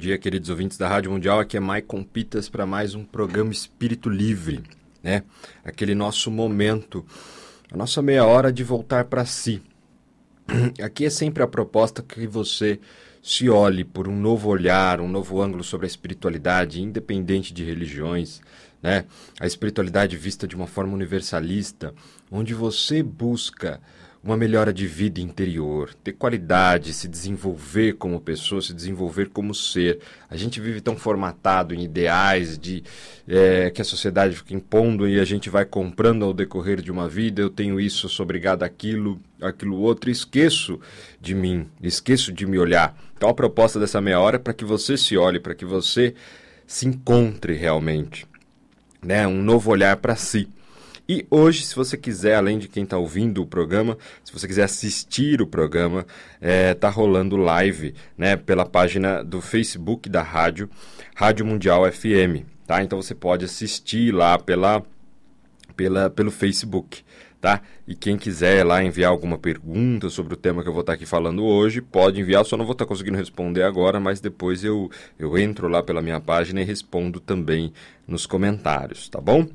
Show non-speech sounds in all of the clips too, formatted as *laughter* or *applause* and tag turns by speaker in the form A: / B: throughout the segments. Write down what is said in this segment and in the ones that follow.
A: dia, queridos ouvintes da Rádio Mundial. Aqui é Maicon Pitas para mais um programa Espírito Livre, né? Aquele nosso momento, a nossa meia hora de voltar para si. *clears throat* Aqui é sempre a proposta que você se olhe por um novo olhar, um novo ângulo sobre a espiritualidade, independente de religiões, né? A espiritualidade vista de uma forma universalista, onde você busca uma melhora de vida interior, ter qualidade, se desenvolver como pessoa, se desenvolver como ser. A gente vive tão formatado em ideais de é, que a sociedade fica impondo e a gente vai comprando ao decorrer de uma vida. Eu tenho isso, sou obrigado aquilo aquilo outro, e esqueço de mim, esqueço de me olhar. Então a proposta dessa meia hora é para que você se olhe, para que você se encontre realmente, né? Um novo olhar para si. E hoje, se você quiser, além de quem está ouvindo o programa, se você quiser assistir o programa, é, tá rolando live, né, pela página do Facebook da rádio, Rádio Mundial FM, tá? Então você pode assistir lá pela, pela pelo Facebook. Tá? E quem quiser lá enviar alguma pergunta sobre o tema que eu vou estar tá aqui falando hoje, pode enviar, só não vou estar tá conseguindo responder agora, mas depois eu, eu entro lá pela minha página e respondo também nos comentários, tá bom?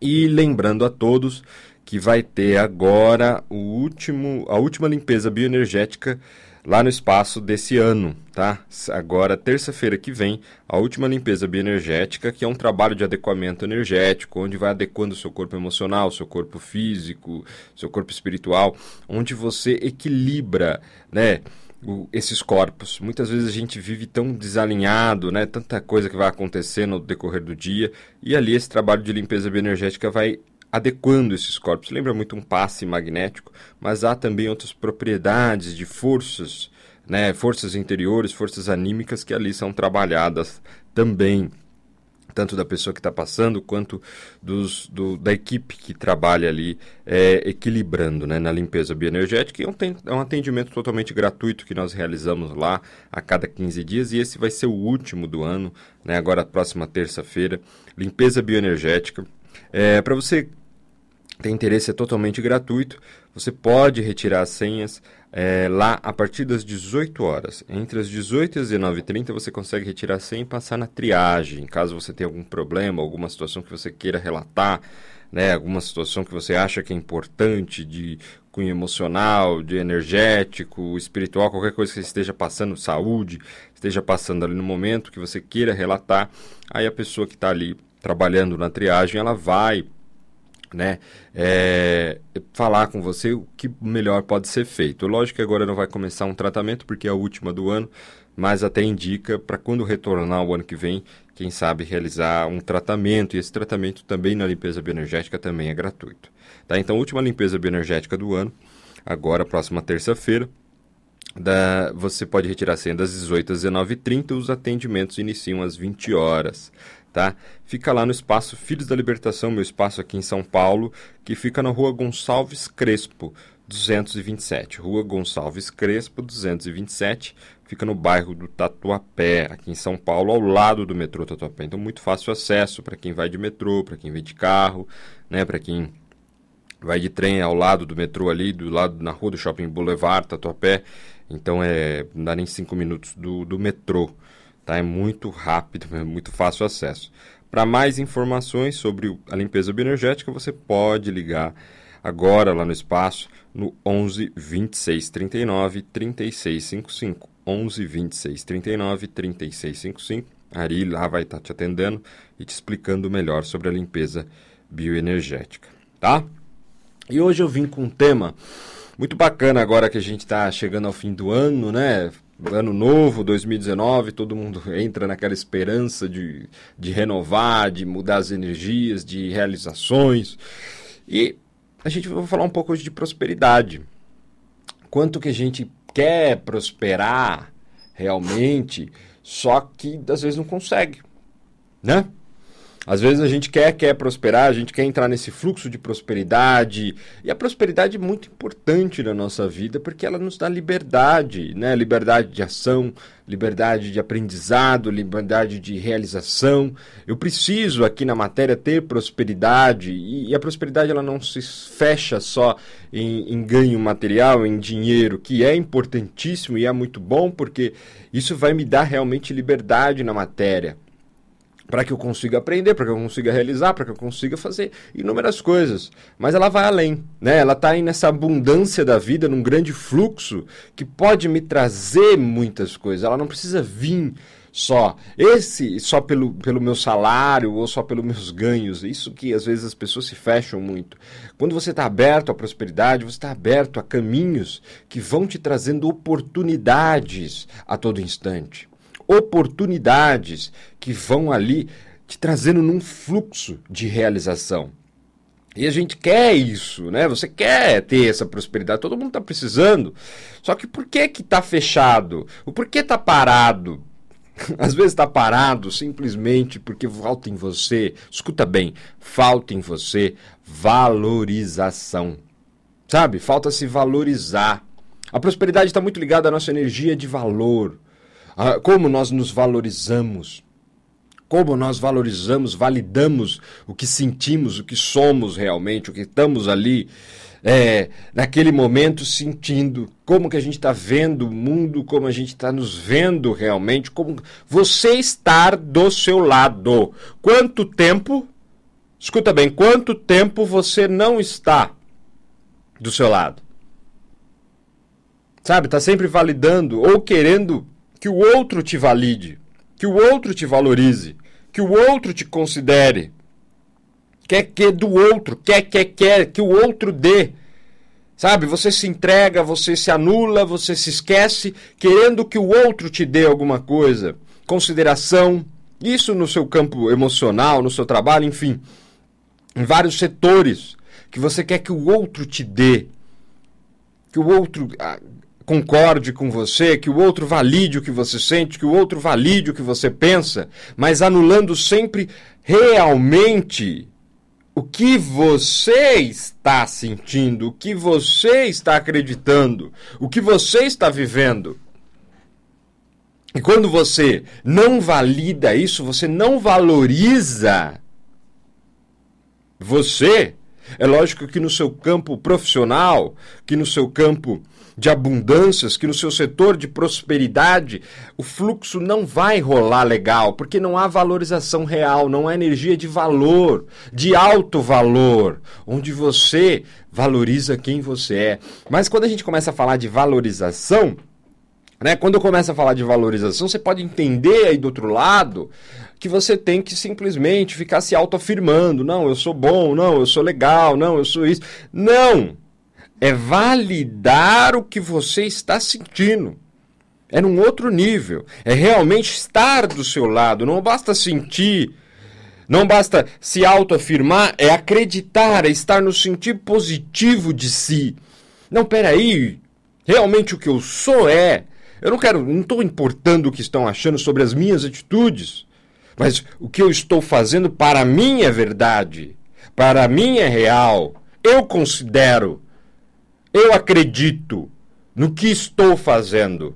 A: E lembrando a todos que vai ter agora o último, a última limpeza bioenergética lá no espaço desse ano, tá? Agora, terça-feira que vem, a última limpeza bioenergética, que é um trabalho de adequamento energético, onde vai adequando o seu corpo emocional, seu corpo físico, seu corpo espiritual, onde você equilibra, né? o, esses corpos. Muitas vezes a gente vive tão desalinhado, né? Tanta coisa que vai acontecendo no decorrer do dia e ali esse trabalho de limpeza bioenergética vai adequando esses corpos. Lembra muito um passe magnético, mas há também outras propriedades de forças, né? Forças interiores, forças anímicas que ali são trabalhadas também tanto da pessoa que está passando quanto dos, do, da equipe que trabalha ali é, equilibrando né, na limpeza bioenergética. É um, é um atendimento totalmente gratuito que nós realizamos lá a cada 15 dias e esse vai ser o último do ano, né, agora próxima terça-feira, limpeza bioenergética. É, Para você tem interesse é totalmente gratuito. Você pode retirar as senhas é, lá a partir das 18 horas. Entre as 18 e as 19h30 você consegue retirar a senha e passar na triagem. Caso você tenha algum problema, alguma situação que você queira relatar, né, alguma situação que você acha que é importante de cunho emocional, de energético, espiritual, qualquer coisa que você esteja passando, saúde, esteja passando ali no momento que você queira relatar, aí a pessoa que está ali trabalhando na triagem, ela vai né, é, falar com você o que melhor pode ser feito. Lógico que agora não vai começar um tratamento porque é a última do ano, mas até indica para quando retornar o ano que vem, quem sabe realizar um tratamento, e esse tratamento também na limpeza bioenergética também é gratuito. Tá? Então, última limpeza bioenergética do ano, agora próxima terça-feira, da, você pode retirar a senha das 18 às 19h30, os atendimentos iniciam às 20 horas tá? Fica lá no espaço Filhos da Libertação, meu espaço aqui em São Paulo, que fica na Rua Gonçalves Crespo, 227. Rua Gonçalves Crespo, 227, fica no bairro do Tatuapé, aqui em São Paulo, ao lado do metrô Tatuapé. Então muito fácil acesso para quem vai de metrô, para quem vem de carro, né, para quem vai de trem ao lado do metrô ali, do lado na Rua do Shopping Boulevard, Tatuapé. Então é, não dá nem cinco minutos do, do metrô. Tá? É muito rápido, é muito fácil acesso. Para mais informações sobre a limpeza bioenergética, você pode ligar agora lá no espaço no 11 26 39 36 55. 11 26 39 36 55. Ari lá vai estar tá te atendendo e te explicando melhor sobre a limpeza bioenergética, tá? E hoje eu vim com um tema muito bacana agora que a gente está chegando ao fim do ano, né? ano novo, 2019, todo mundo entra naquela esperança de, de renovar, de mudar as energias, de realizações. E a gente vai falar um pouco hoje de prosperidade. Quanto que a gente quer prosperar realmente, só que às vezes não consegue, né? Às vezes a gente quer, quer prosperar, a gente quer entrar nesse fluxo de prosperidade. E a prosperidade é muito importante na nossa vida porque ela nos dá liberdade, né? Liberdade de ação, liberdade de aprendizado, liberdade de realização. Eu preciso aqui na matéria ter prosperidade e, a prosperidade ela não se fecha só em, em ganho material, em dinheiro, que é importantíssimo e é muito bom porque isso vai me dar realmente liberdade na matéria para que eu consiga aprender, para que eu consiga realizar, para que eu consiga fazer inúmeras coisas. Mas ela vai além, né? Ela está aí nessa abundância da vida, num grande fluxo que pode me trazer muitas coisas. Ela não precisa vir só. Esse só pelo, pelo meu salário ou só pelos meus ganhos. Isso que às vezes as pessoas se fecham muito. Quando você está aberto à prosperidade, você está aberto a caminhos que vão te trazendo oportunidades a todo instante oportunidades que vão ali te trazendo num fluxo de realização. E a gente quer isso, né? Você quer ter essa prosperidade, todo mundo está precisando. Só que por que que tá fechado? O por que tá parado? *laughs* Às vezes está parado simplesmente porque falta em você, escuta bem, falta em você valorização. Sabe? Falta se valorizar. A prosperidade está muito ligada à nossa energia de valor. Ah, como nós nos valorizamos, como nós valorizamos, validamos o que sentimos, o que somos realmente, o que estamos ali é, naquele momento sentindo, como que a gente está vendo o mundo, como a gente está nos vendo realmente, como você estar do seu lado. Quanto tempo, escuta bem, quanto tempo você não está do seu lado? Sabe, está sempre validando ou querendo que o outro te valide, que o outro te valorize, que o outro te considere. Quer que do outro, quer, quer, quer, que o outro dê. Sabe, você se entrega, você se anula, você se esquece, querendo que o outro te dê alguma coisa, consideração, isso no seu campo emocional, no seu trabalho, enfim, em vários setores que você quer que o outro te dê, que o outro ah, concorde com você, que o outro valide o que você sente, que o outro valide o que você pensa, mas anulando sempre realmente o que você está sentindo, o que você está acreditando, o que você está vivendo. E quando você não valida isso, você não valoriza você é lógico que no seu campo profissional, que no seu campo de abundâncias, que no seu setor de prosperidade, o fluxo não vai rolar legal, porque não há valorização real, não há energia de valor, de alto valor, onde você valoriza quem você é. Mas quando a gente começa a falar de valorização, né? Quando eu começo a falar de valorização, você pode entender aí do outro lado que você tem que simplesmente ficar se autoafirmando. Não, eu sou bom, não, eu sou legal, não, eu sou isso. Não! É validar o que você está sentindo. É num outro nível. É realmente estar do seu lado. Não basta sentir. Não basta se autoafirmar, é acreditar, é estar no sentido positivo de si. Não, peraí, realmente o que eu sou é. Eu não quero, não estou importando o que estão achando sobre as minhas atitudes. Mas o que eu estou fazendo para mim é verdade, para mim é real. Eu considero, eu acredito no que estou fazendo,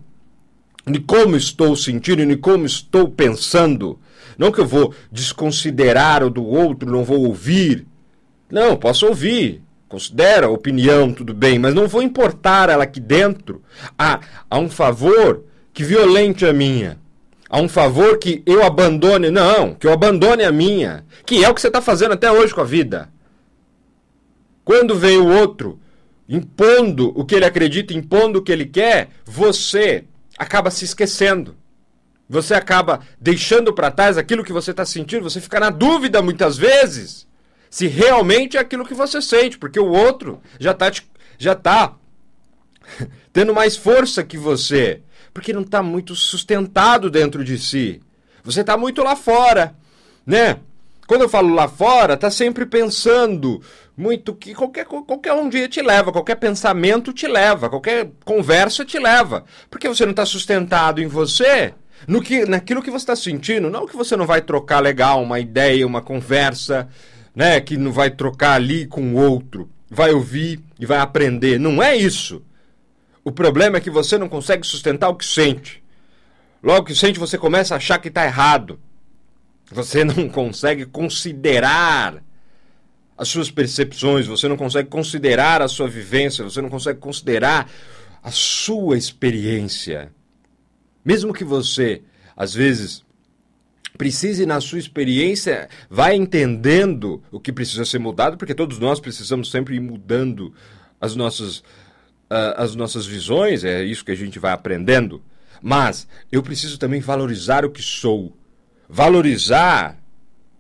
A: de como estou sentindo, de como estou pensando. Não que eu vou desconsiderar o do outro, não vou ouvir. Não, posso ouvir. Considera a opinião, tudo bem, mas não vou importar ela aqui dentro há a um favor que violente a minha a um favor que eu abandone. Não, que eu abandone a minha. Que é o que você está fazendo até hoje com a vida. Quando vem o outro impondo o que ele acredita, impondo o que ele quer, você acaba se esquecendo. Você acaba deixando para trás aquilo que você está sentindo, você fica na dúvida muitas vezes se realmente é aquilo que você sente, porque o outro já está já tá *laughs* tendo mais força que você porque não está muito sustentado dentro de si. Você está muito lá fora, né? Quando eu falo lá fora, está sempre pensando muito que qualquer, qualquer um dia te leva, qualquer pensamento te leva, qualquer conversa te leva. Porque você não está sustentado em você, no que, naquilo que você está sentindo. Não que você não vai trocar legal uma ideia, uma conversa, né? Que não vai trocar ali com o outro. Vai ouvir e vai aprender. Não é isso. O problema é que você não consegue sustentar o que sente. Logo que sente, você começa a achar que está errado. Você *laughs* não consegue considerar as suas percepções, você não consegue considerar a sua vivência, você não consegue considerar a sua experiência. Mesmo que você, às vezes, precise, na sua experiência, vá entendendo o que precisa ser mudado, porque todos nós precisamos sempre ir mudando as nossas ah, as nossas visões, é isso que a gente vai aprendendo. Mas eu preciso também valorizar o que sou, valorizar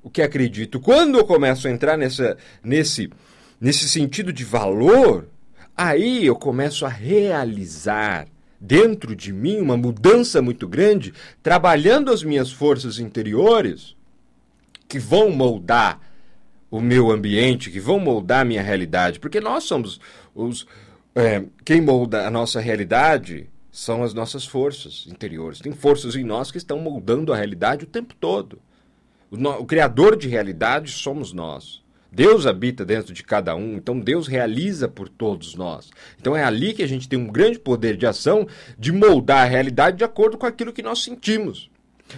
A: o que acredito. Quando eu começo a entrar nessa, nesse, nesse sentido de valor, aí eu começo a realizar dentro de mim uma mudança muito grande, trabalhando as minhas forças interiores que vão moldar o meu ambiente, que vão moldar a minha realidade, porque nós somos os é, quem molda a nossa realidade são as nossas forças interiores. Tem forças em nós que estão moldando a realidade o tempo todo. O, no, o criador de realidade somos nós. Deus habita dentro de cada um, então Deus realiza por todos nós. Então é ali que a gente tem um grande poder de ação de moldar a realidade de acordo com aquilo que nós sentimos.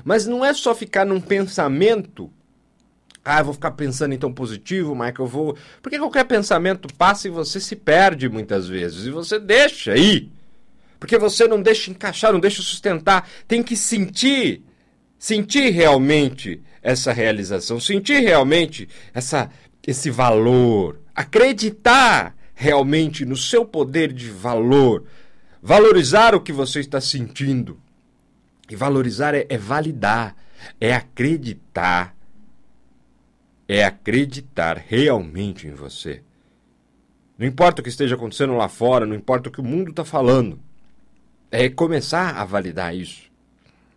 A: Mas não é só ficar num pensamento ah, eu vou ficar pensando então positivo, mas eu vou. Porque qualquer pensamento passa e você se perde muitas vezes. E você deixa aí. Porque você não deixa encaixar, não deixa sustentar. Tem que sentir. Sentir realmente essa realização. Sentir realmente essa, esse valor. Acreditar realmente no seu poder de valor. Valorizar o que você está sentindo. E valorizar é, é validar, é acreditar é acreditar realmente em você. Não importa o que esteja acontecendo lá fora, não importa o que o mundo está falando. É começar a validar isso.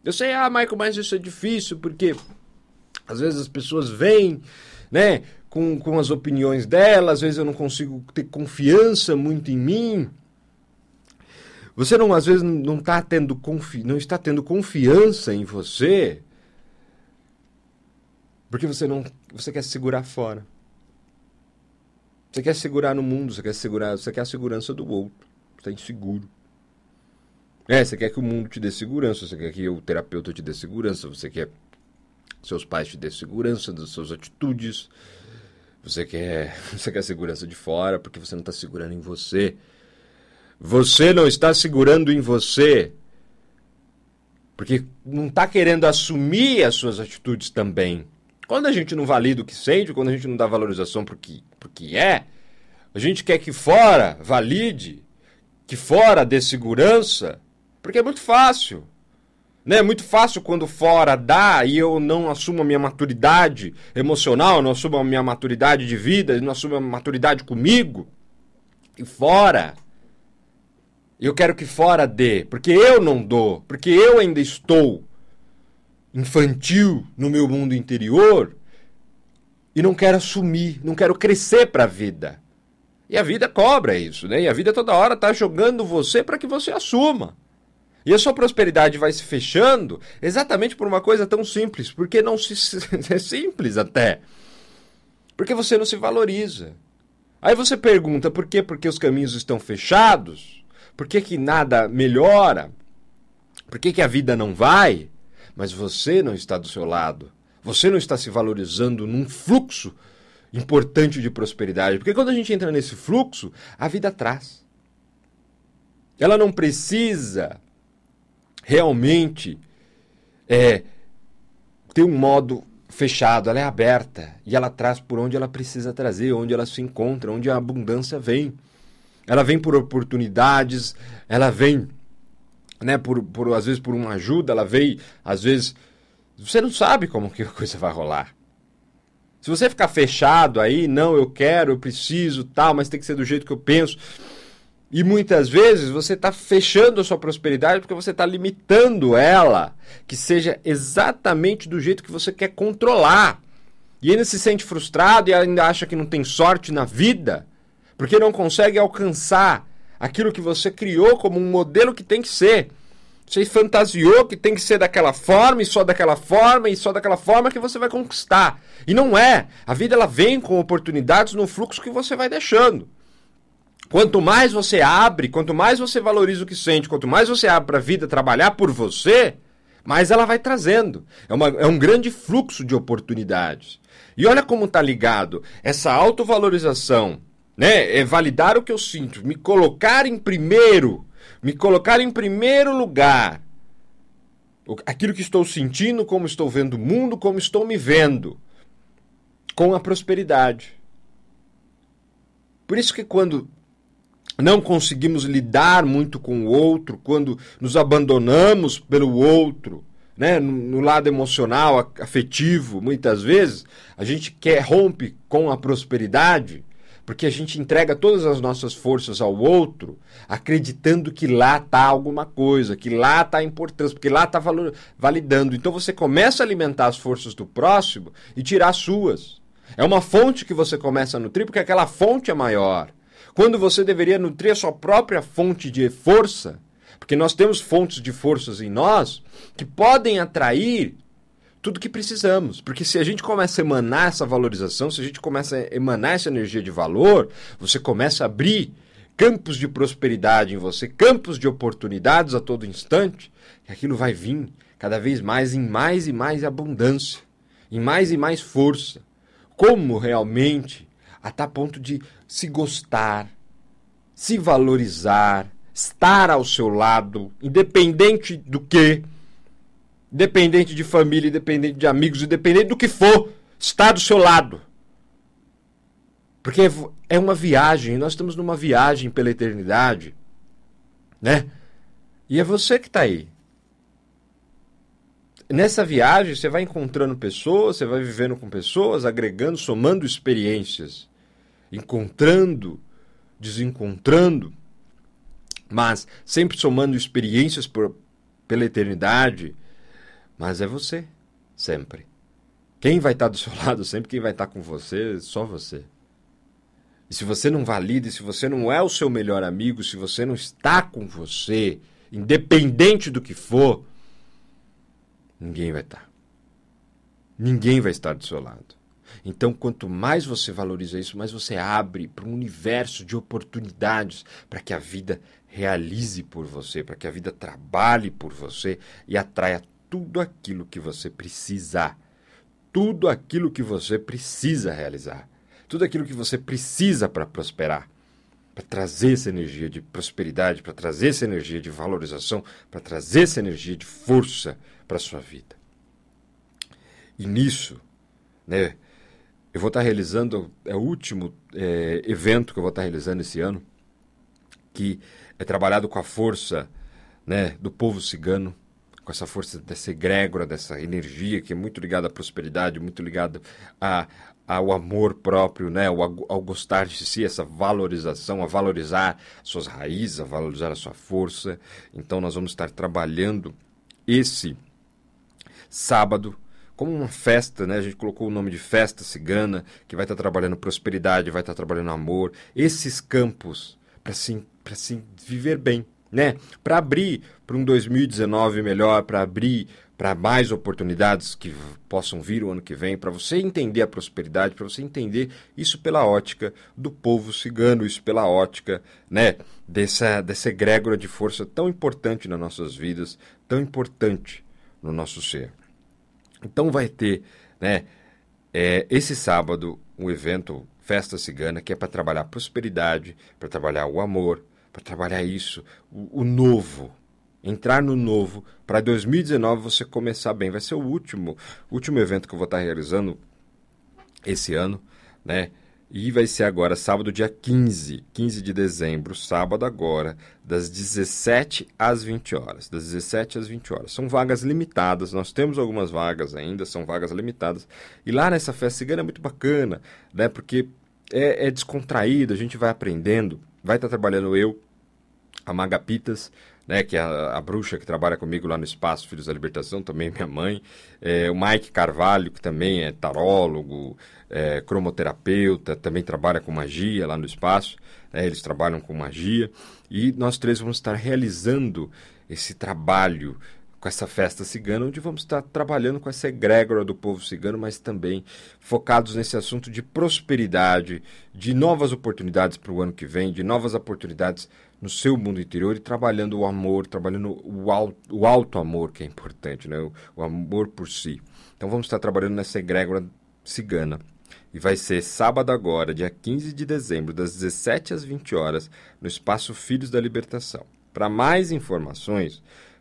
A: Eu sei, ah, Michael, mas isso é difícil, porque às vezes as pessoas vêm, né, com, com as opiniões delas, às vezes eu não consigo ter confiança muito em mim. Você não, às vezes, não, tá tendo confi não está tendo confiança em você porque você não, você quer se segurar fora. Você quer se segurar no mundo, você quer segurar, você quer a segurança do outro. Você é inseguro. É, você quer que o mundo te dê segurança, você quer que o terapeuta te dê segurança, você quer que seus pais te dê segurança das suas atitudes. Você quer, *laughs* você quer segurança de fora porque você não está segurando em você. Você não está segurando em você porque não está querendo assumir as suas atitudes também. Quando a gente não valida o que sente, quando a gente não dá valorização para o que, que é, a gente quer que fora valide, que fora dê segurança, porque é muito fácil. Né? É muito fácil quando fora dá e eu não assumo a minha maturidade emocional, não assumo a minha maturidade de vida, não assumo a maturidade comigo. E fora. Eu quero que fora dê, porque eu não dou, porque eu ainda estou infantil no meu mundo interior e não quero assumir, não quero crescer para a vida. E a vida cobra isso, né? E a vida toda hora está jogando você para que você assuma. E a sua prosperidade vai se fechando exatamente por uma coisa tão simples, porque não se *laughs* é simples até. Porque você não se valoriza. Aí você pergunta por quê? Porque os caminhos estão fechados? Por que, que nada melhora? Por que, que a vida não vai? mas você não está do seu lado. Você não está se valorizando num fluxo importante de prosperidade. Porque quando a gente entra nesse fluxo, a vida traz. Ela não precisa realmente é, ter um modo fechado, ela é aberta e ela traz por onde ela precisa trazer, onde ela se encontra, onde a abundância vem. Ela vem por oportunidades, ela vem né? Por, por, às vezes por uma ajuda, ela veio, às vezes. Você não sabe como que a coisa vai rolar. Se você ficar fechado aí, não, eu quero, eu preciso, tal, mas tem que ser do jeito que eu penso. E muitas vezes você está fechando a sua prosperidade porque você está limitando ela, que seja exatamente do jeito que você quer controlar. E ainda se sente frustrado e ainda acha que não tem sorte na vida, porque não consegue alcançar aquilo que você criou como um modelo que tem que ser. Você fantasiou que tem que ser daquela forma e só daquela forma e só daquela forma que você vai conquistar. E não é. A vida ela vem com oportunidades no fluxo que você vai deixando. Quanto mais você abre, quanto mais você valoriza o que sente, quanto mais você abre para a vida trabalhar por você, mais ela vai trazendo. É, uma, é um grande fluxo de oportunidades. E olha como está ligado essa autovalorização né? É validar o que eu sinto, me colocar em primeiro, me colocar em primeiro lugar. Aquilo que estou sentindo, como estou vendo o mundo, como estou me vendo, com a prosperidade. Por isso que quando não conseguimos lidar muito com o outro, quando nos abandonamos pelo outro, né? no, lado emocional, afetivo, muitas vezes, a gente quer rompe com a prosperidade, porque a gente entrega todas as nossas forças ao outro, acreditando que lá está alguma coisa, que lá está a importância, porque lá está validando. Então você começa a alimentar as forças do próximo e tirar as suas. É uma fonte que você começa a nutrir, porque aquela fonte é maior. Quando você deveria nutrir a sua própria fonte de força, porque nós temos fontes de forças em nós que podem atrair tudo que precisamos. Porque se a gente começa a emanar essa valorização, se a gente começa a emanar essa energia de valor, você começa a abrir campos de prosperidade em você, campos de oportunidades a todo instante, e aquilo vai vir cada vez mais em mais e mais abundância, em mais e mais força. Como realmente até tá ponto de se gostar, se valorizar, estar ao seu lado, independente do que, dependente de família, independente de amigos, independente do que for, está do seu lado. Porque é, é uma viagem, nós estamos numa viagem pela eternidade, né? E é você que está aí. Nessa viagem, você vai encontrando pessoas, você vai vivendo com pessoas, agregando, somando experiências, encontrando, desencontrando, mas sempre somando experiências por, pela eternidade mas é você, sempre. Quem vai estar tá do seu *laughs* lado sempre, quem vai estar tá com você, só você. E se você não valida, se você não é o seu melhor amigo, se você não está com você, independente do que for, ninguém vai estar. Tá. Ninguém vai estar do seu lado. Então, quanto mais você valoriza isso, mais você abre para um universo de oportunidades para que a vida realize por você, para que a vida trabalhe por você e atraia tudo aquilo que você precisar, tudo aquilo que você precisa realizar, tudo aquilo que você precisa para prosperar, para trazer essa energia de prosperidade, para trazer essa energia de valorização, para trazer essa energia de força para a sua vida. E nisso, né, eu vou estar tá realizando, é o último é, evento que eu vou estar tá realizando esse ano, que é trabalhado com a força né, do povo cigano, com essa força dessa egrégora, dessa energia que é muito ligada à prosperidade, muito ligada a, ao amor próprio, né? ao, ao gostar de si, essa valorização, a valorizar suas raízes, a valorizar a sua força. Então, nós vamos estar trabalhando esse sábado como uma festa, né? A gente colocou o nome de festa cigana, que vai estar trabalhando prosperidade, vai estar trabalhando amor, esses campos para se, se viver bem, né? Para abrir para um 2019 melhor, para abrir para mais oportunidades que possam vir o ano que vem, para você entender a prosperidade, para você entender isso pela ótica do povo cigano, isso pela ótica, né, dessa dessa egrégora de força tão importante nas nossas vidas, tão importante no nosso ser. Então vai ter, né, é, esse sábado um evento Festa Cigana que é para trabalhar prosperidade, para trabalhar o amor, para trabalhar isso, o, o novo, entrar no novo, para 2019 você começar bem. Vai ser o último, último evento que eu vou estar tá realizando esse ano, né? E vai ser agora, sábado, dia 15, 15 de dezembro, sábado agora, das 17 às 20 horas. Das 17 às 20 horas. São vagas limitadas, nós temos algumas vagas ainda, são vagas limitadas. E lá nessa festa cigana é muito bacana, né? Porque é, é descontraído, a gente vai aprendendo, vai estar tá trabalhando eu, a Magapitas, né, que é a, a, bruxa que trabalha comigo lá no Espaço Filhos da Libertação, também minha mãe, é, o Mike Carvalho, que também é tarólogo, é, cromoterapeuta, também trabalha com magia lá no Espaço, né, eles trabalham com magia, e nós três vamos estar realizando esse trabalho com essa festa cigana, onde vamos estar trabalhando com essa egrégora do povo cigano, mas também focados nesse assunto de prosperidade, de novas oportunidades para o ano que vem, de novas oportunidades no seu mundo interior e trabalhando o amor, trabalhando o, alto amor, que é importante, né? o, o amor por si. Então vamos estar trabalhando nessa egrégora cigana. E vai ser sábado agora, dia 15 de dezembro, das 17 às 20 horas, no Espaço Filhos da Libertação. Para mais informações,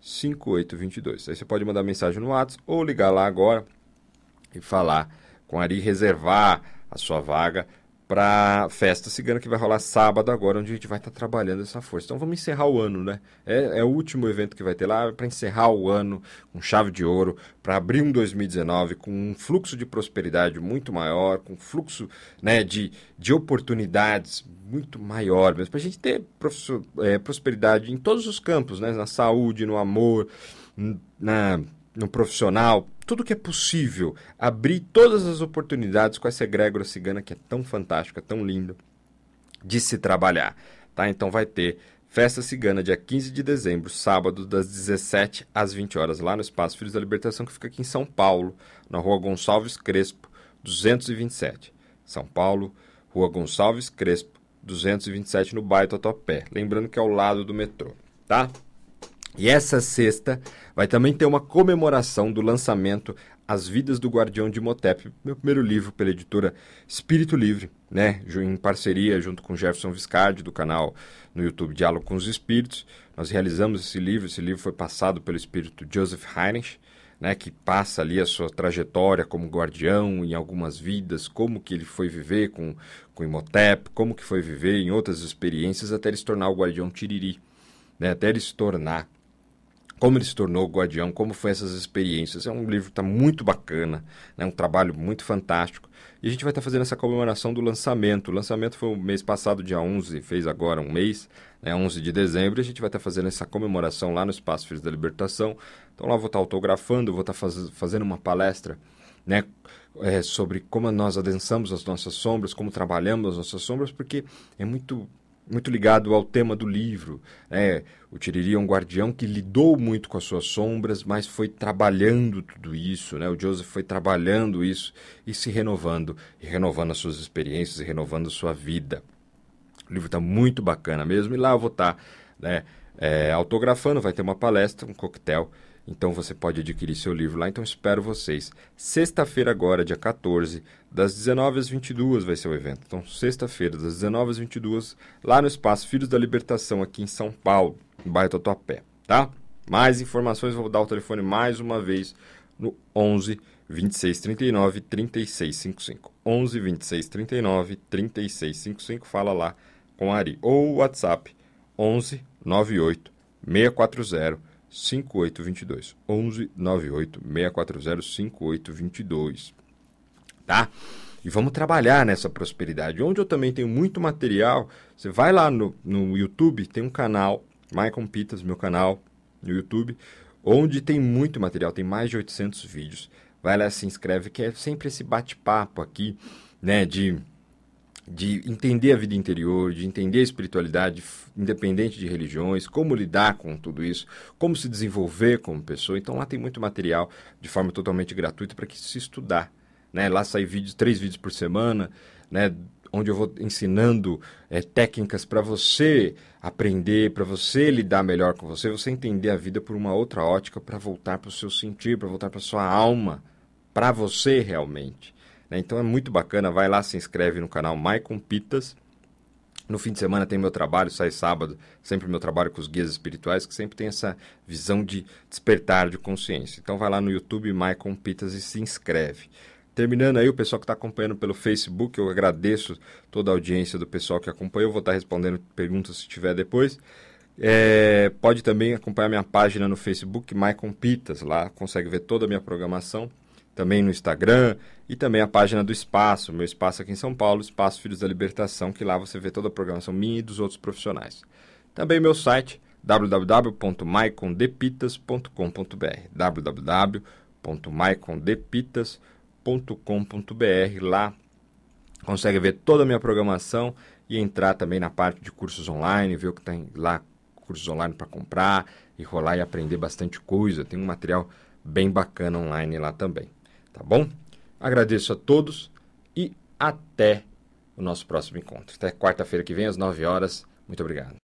A: 5822. Aí você pode mandar mensagem no WhatsApp ou ligar lá agora e falar com a Ari, reservar a sua vaga para festa cigana que vai rolar sábado agora, onde a gente vai estar tá trabalhando essa força. Então vamos encerrar o ano, né? É, é o último evento que vai ter lá para encerrar o ano com chave de ouro, para abrir um 2019 com um fluxo de prosperidade muito maior, com fluxo né, de, de oportunidades muito maior mesmo, para a gente ter é, prosperidade em todos os campos, né? Na saúde, no amor, na no profissional, tudo que é possível, abrir todas as oportunidades com essa egrégora cigana que é tão fantástica, tão linda de se trabalhar. Tá? Então vai ter Festa Cigana, dia 15 de dezembro, sábado, das 17 às 20 horas, lá no Espaço Filhos da Libertação, que fica aqui em São Paulo, na rua Gonçalves Crespo, 227. São Paulo, rua Gonçalves Crespo, 227, no bairro Totopé. Lembrando que é ao lado do metrô, tá? E essa sexta vai também ter uma comemoração do lançamento As Vidas do Guardião de Motep, meu primeiro livro pela editora Espírito Livre, né? Em parceria junto com Jefferson Viscardi do canal no YouTube Diálogo com os Espíritos. Nós realizamos esse livro, esse livro foi passado pelo espírito Joseph Heinrich, né, que passa ali a sua trajetória como guardião em algumas vidas, como que ele foi viver com, com Imhotep, como que foi viver em outras experiências até ele se tornar o guardião Tiriri, né, até ele se tornar como ele se tornou guardião, como foram essas experiências. É um livro que está muito bacana, é né? um trabalho muito fantástico. E a gente vai estar tá fazendo essa comemoração do lançamento. O lançamento foi o mês passado, dia 11, fez agora um mês, né, 11 de dezembro. E a gente vai estar tá fazendo essa comemoração lá no Espaço Filhos da Libertação. Então lá vou estar tá autografando, vou estar tá faz fazendo uma palestra né, é, sobre como nós adensamos as nossas sombras, como trabalhamos as nossas sombras, porque é muito muito ligado ao tema do livro. Né? O Tiriri é um guardião que lidou muito com as suas sombras, mas foi trabalhando tudo isso. Né? O Joseph foi trabalhando isso e se renovando, e renovando as suas experiências e renovando a sua vida. O livro está muito bacana mesmo, e lá eu vou estar tá, né, é, autografando, vai ter uma palestra, um coquetel então você pode adquirir seu livro lá, então espero vocês. Sexta-feira agora, dia 14, das 19 às 22 vai ser o evento. Então sexta-feira, das 19 às 22, lá no Espaço Filhos da Libertação, aqui em São Paulo, no bairro Tatuapé, tá? Mais informações, vou dar o telefone mais uma vez no 11 26 39 36 55. 11 26 39 36 55, fala lá com a Ari. Ou WhatsApp 11 98 640 5822. 11 98 640 5822. Tá? E vamos trabalhar nessa prosperidade. Onde eu também tenho muito material, você vai lá no, no YouTube, tem um canal, Michael Pitas, meu canal no YouTube, onde tem muito material, tem mais de 800 vídeos. Vai lá, se inscreve, que é sempre esse bate-papo aqui, né, de de entender a vida interior, de entender a espiritualidade, independente de religiões, como lidar com tudo isso, como se desenvolver como pessoa. Então lá tem muito material de forma totalmente gratuita para que se estudar. Né? Lá sai vídeos, três vídeos por semana, né? onde eu vou ensinando é, técnicas para você aprender, para você lidar melhor com você, você entender a vida por uma outra ótica, para voltar para o seu sentir, para voltar para sua alma, para você realmente. Né? Então é muito bacana, vai lá, se inscreve no canal Maicon Pitas. No fim de semana tem meu trabalho, sai sábado, sempre meu trabalho com os guias espirituais, que sempre tem essa visão de despertar de consciência. Então vai lá no YouTube Maicon Pitas e se inscreve. Terminando aí, o pessoal que está acompanhando pelo Facebook, eu agradeço toda a audiência do pessoal que acompanhou. Eu vou estar tá respondendo perguntas se tiver depois. É, pode também acompanhar minha página no Facebook, Maicon Pitas. Lá consegue ver toda a minha programação também no Instagram e também a página do Espaço, meu espaço aqui em São Paulo, Espaço Filhos da Libertação, que lá você vê toda a programação minha e dos outros profissionais. Também meu site www.maicondepitas.com.br www.maicondepitas.com.br Lá consegue ver toda a minha programação e entrar também na parte de cursos online, ver o que tem lá, cursos online para comprar, e rolar e aprender bastante coisa. Tem um material bem bacana online lá também. Tá bom? Agradeço a todos e até o nosso próximo encontro. Até quarta-feira que vem, às 9 horas. Muito obrigado.